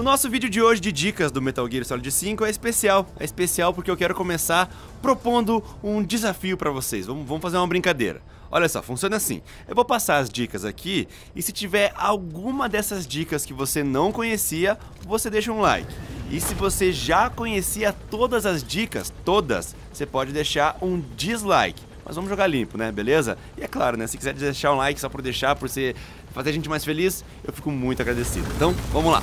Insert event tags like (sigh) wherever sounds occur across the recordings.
O nosso vídeo de hoje de dicas do Metal Gear Solid 5 é especial. É especial porque eu quero começar propondo um desafio para vocês. Vamos, vamos fazer uma brincadeira. Olha só, funciona assim. Eu vou passar as dicas aqui e se tiver alguma dessas dicas que você não conhecia, você deixa um like. E se você já conhecia todas as dicas, todas, você pode deixar um dislike. Mas vamos jogar limpo, né? Beleza? E é claro, né? Se quiser deixar um like só por deixar, por ser, fazer a gente mais feliz, eu fico muito agradecido. Então, vamos lá.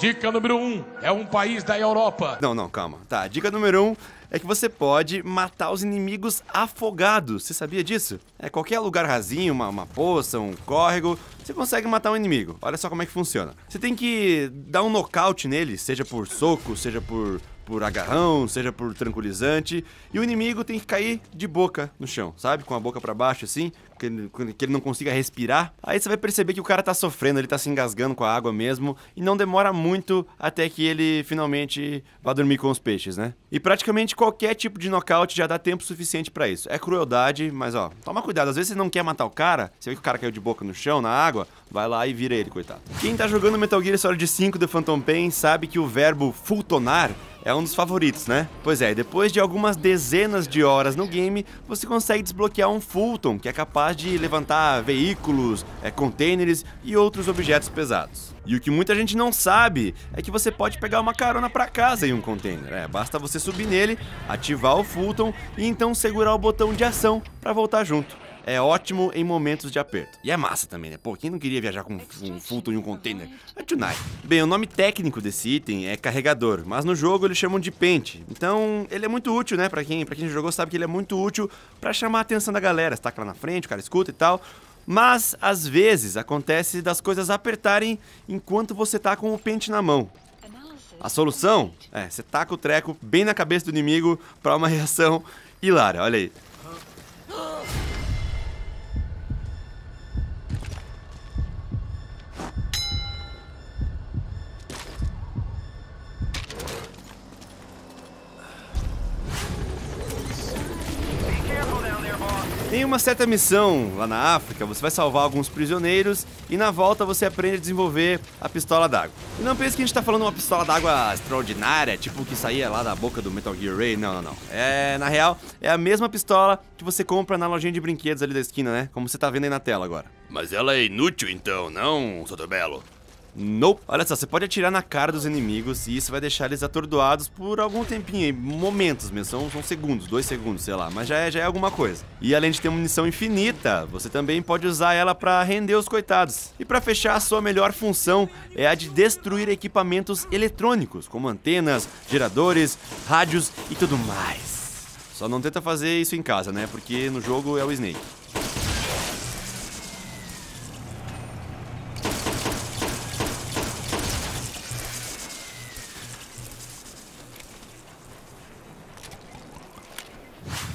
Dica número um, é um país da Europa. Não, não, calma. Tá, dica número um é que você pode matar os inimigos afogados. Você sabia disso? É qualquer lugar rasinho, uma, uma poça, um córrego, você consegue matar um inimigo. Olha só como é que funciona. Você tem que dar um nocaute nele, seja por soco, seja por por agarrão, seja por tranquilizante, e o inimigo tem que cair de boca no chão, sabe? Com a boca para baixo assim, que ele, que ele não consiga respirar. Aí você vai perceber que o cara tá sofrendo, ele tá se engasgando com a água mesmo, e não demora muito até que ele finalmente vá dormir com os peixes, né? E praticamente qualquer tipo de nocaute já dá tempo suficiente para isso. É crueldade, mas ó, toma cuidado, às vezes você não quer matar o cara, você vê que o cara caiu de boca no chão, na água, vai lá e vira ele, coitado. Quem tá jogando Metal Gear Solid 5 The Phantom Pain sabe que o verbo fultonar é um dos favoritos, né? Pois é, depois de algumas dezenas de horas no game, você consegue desbloquear um Fulton, que é capaz de levantar veículos, é, containers e outros objetos pesados. E o que muita gente não sabe é que você pode pegar uma carona para casa em um container. É, basta você subir nele, ativar o Fulton e então segurar o botão de ação para voltar junto. É ótimo em momentos de aperto. E é massa também, né? Pô, quem não queria viajar com um é Fulton e um container? É Tunai. Bem, o nome técnico desse item é carregador, mas no jogo eles chamam de pente. Então, ele é muito útil, né? Pra quem, pra quem jogou sabe que ele é muito útil para chamar a atenção da galera. Você taca tá lá na frente, o cara escuta e tal. Mas, às vezes, acontece das coisas apertarem enquanto você tá com o pente na mão. A é solução é, você taca tá o treco bem na cabeça do inimigo para uma (laughs) reação hilária, olha aí. Em uma certa missão lá na África, você vai salvar alguns prisioneiros e na volta você aprende a desenvolver a pistola d'água. E não pense que a gente tá falando uma pistola d'água extraordinária, tipo que saía lá da boca do Metal Gear Ray, não, não, não. É, na real, é a mesma pistola que você compra na lojinha de brinquedos ali da esquina, né? Como você tá vendo aí na tela agora. Mas ela é inútil então, não, Sotobelo? Nope. Olha só, você pode atirar na cara dos inimigos e isso vai deixar eles atordoados por algum tempinho, momentos mesmo, são, são segundos, dois segundos, sei lá, mas já é, já é alguma coisa. E além de ter munição infinita, você também pode usar ela para render os coitados. E para fechar, a sua melhor função é a de destruir equipamentos eletrônicos, como antenas, geradores, rádios e tudo mais. Só não tenta fazer isso em casa, né? Porque no jogo é o Snake.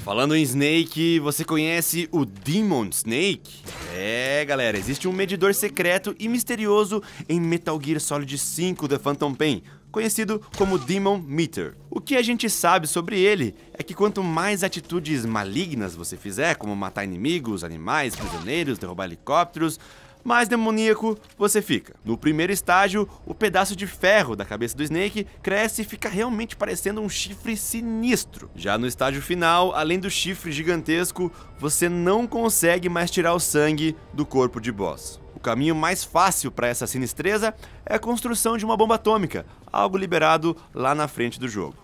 Falando em Snake, você conhece o Demon Snake? É, galera, existe um medidor secreto e misterioso em Metal Gear Solid 5 The Phantom Pain, conhecido como Demon Meter. O que a gente sabe sobre ele é que quanto mais atitudes malignas você fizer, como matar inimigos, animais, prisioneiros, derrubar helicópteros, mais demoníaco você fica. No primeiro estágio, o pedaço de ferro da cabeça do Snake cresce e fica realmente parecendo um chifre sinistro. Já no estágio final, além do chifre gigantesco, você não consegue mais tirar o sangue do corpo de boss. O caminho mais fácil para essa sinistreza é a construção de uma bomba atômica, algo liberado lá na frente do jogo.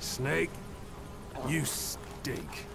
Snake, you stink.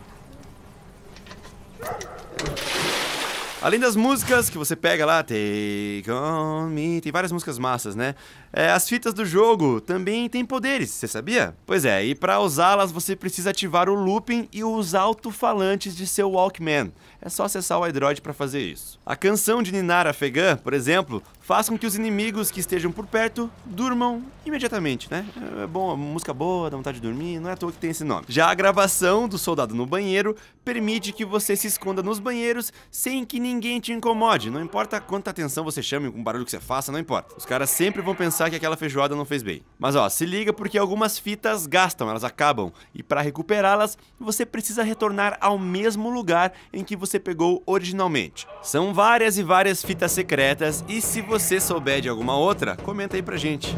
Além das músicas que você pega lá, Take On Me, tem várias músicas massas, né? É, as fitas do jogo também têm poderes, você sabia? Pois é, e para usá-las você precisa ativar o looping e os alto-falantes de seu Walkman. É só acessar o iDroid para fazer isso. A canção de Ninara Fegan, por exemplo, faz com que os inimigos que estejam por perto durmam imediatamente, né? É bom, música boa, dá vontade de dormir, não é à toa que tem esse nome. Já a gravação do soldado no banheiro permite que você se esconda nos banheiros sem que ninguém te incomode, não importa quanta atenção você chame, com barulho que você faça, não importa. Os caras sempre vão pensar que aquela feijoada não fez bem. Mas ó, se liga porque algumas fitas gastam, elas acabam, e para recuperá-las, você precisa retornar ao mesmo lugar em que você pegou originalmente. São várias e várias fitas secretas e se você você souber de alguma outra, comenta aí pra gente.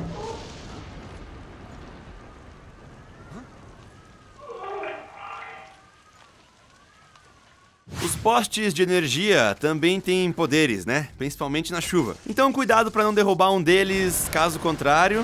Os postes de energia também têm poderes, né? Principalmente na chuva. Então cuidado para não derrubar um deles, caso contrário,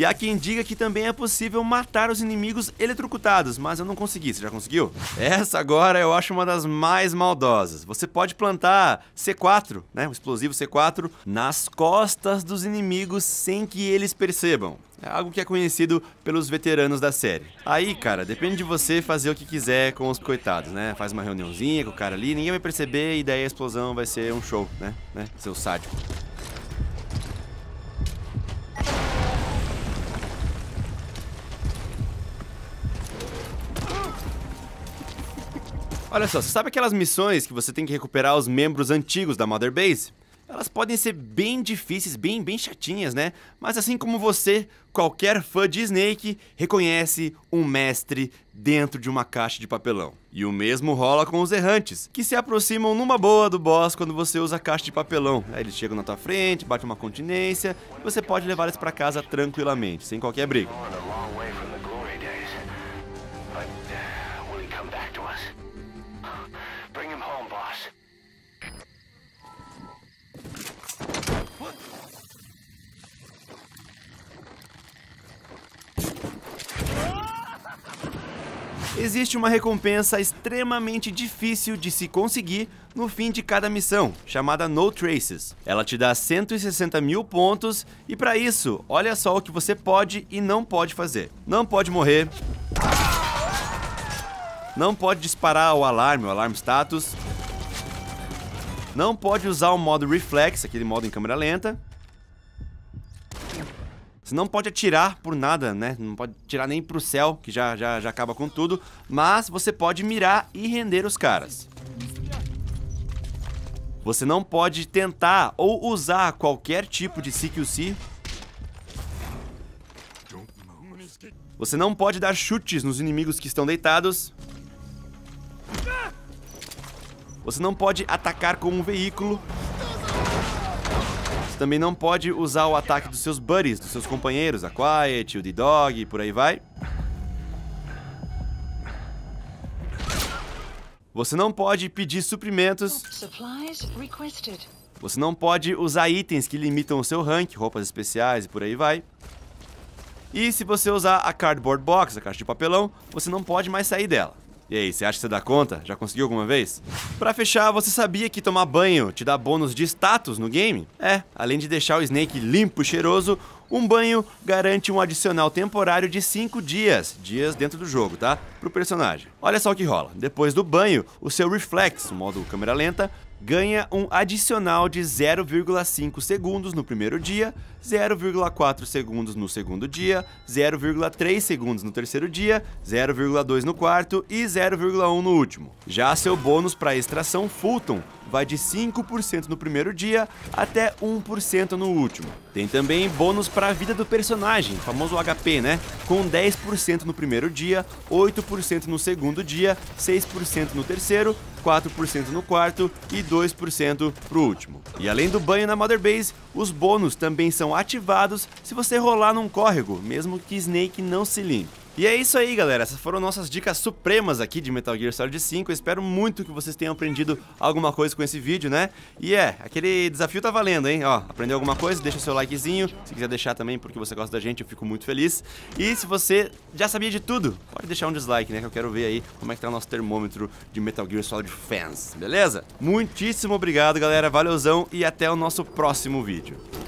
E há quem diga que também é possível matar os inimigos eletrocutados, mas eu não consegui, você já conseguiu? Essa agora eu acho uma das mais maldosas. Você pode plantar C4, né, um explosivo C4, nas costas dos inimigos sem que eles percebam. É algo que é conhecido pelos veteranos da série. Aí, cara, depende de você fazer o que quiser com os coitados, né? Faz uma reuniãozinha com o cara ali, ninguém vai perceber e daí a explosão vai ser um show, né? né? Seu sádico. Olha só, você sabe aquelas missões que você tem que recuperar os membros antigos da Mother Base? Elas podem ser bem difíceis, bem, bem chatinhas, né? Mas assim como você, qualquer fã de Snake reconhece um mestre dentro de uma caixa de papelão. E o mesmo rola com os errantes, que se aproximam numa boa do boss quando você usa a caixa de papelão. Aí eles chegam na tua frente, batem uma continência, e você pode levar eles para casa tranquilamente, sem qualquer briga. Existe uma recompensa extremamente difícil de se conseguir no fim de cada missão, chamada No Traces. Ela te dá 160 mil pontos e para isso, olha só o que você pode e não pode fazer. Não pode morrer. Não pode disparar o alarme, o alarme status. Não pode usar o modo Reflex, aquele modo em câmera lenta. Você não pode atirar por nada, né? Não pode atirar nem pro céu, que já, já, já acaba com tudo. Mas você pode mirar e render os caras. Você não pode tentar ou usar qualquer tipo de CQC. Você não pode dar chutes nos inimigos que estão deitados. Você não pode atacar com um veículo também não pode usar o ataque dos seus buddies, dos seus companheiros, a Quiet, o D-Dog e por aí vai. Você não pode pedir suprimentos. Você não pode usar itens que limitam o seu rank, roupas especiais e por aí vai. E se você usar a Cardboard Box, a caixa de papelão, você não pode mais sair dela. E aí, você acha que você dá conta? Já conseguiu alguma vez? Para fechar, você sabia que tomar banho te dá bônus de status no game? É, além de deixar o Snake limpo e cheiroso, um banho garante um adicional temporário de 5 dias, dias dentro do jogo, tá? Pro personagem. Olha só o que rola. Depois do banho, o seu Reflex, o modo câmera lenta, ganha um adicional de 0,5 segundos no primeiro dia, 0,4 segundos no segundo dia, 0,3 segundos no terceiro dia, 0,2 no quarto e 0,1 no último. Já seu bônus para extração Fulton vai de 5% no primeiro dia até 1% no último. Tem também bônus para a vida do personagem, famoso HP, né? Com 10% no primeiro dia, 8% no segundo dia, 6% no terceiro, 4% no quarto e 2% pro último. E além do banho na Mother Base, os bônus também são ativados se você rolar num córrego, mesmo que Snake não se limpe. E é isso aí, galera. Essas foram nossas dicas supremas aqui de Metal Gear Solid 5. Eu espero muito que vocês tenham aprendido alguma coisa com esse vídeo, né? E é, aquele desafio tá valendo, hein? Ó, aprendeu alguma coisa? Deixa seu likezinho. Se quiser deixar também porque você gosta da gente, eu fico muito feliz. E se você já sabia de tudo, pode deixar um dislike, né? Que eu quero ver aí como é que tá o nosso termômetro de Metal Gear Solid fans, beleza? Muitíssimo obrigado, galera. Valeuzão e até o nosso próximo vídeo.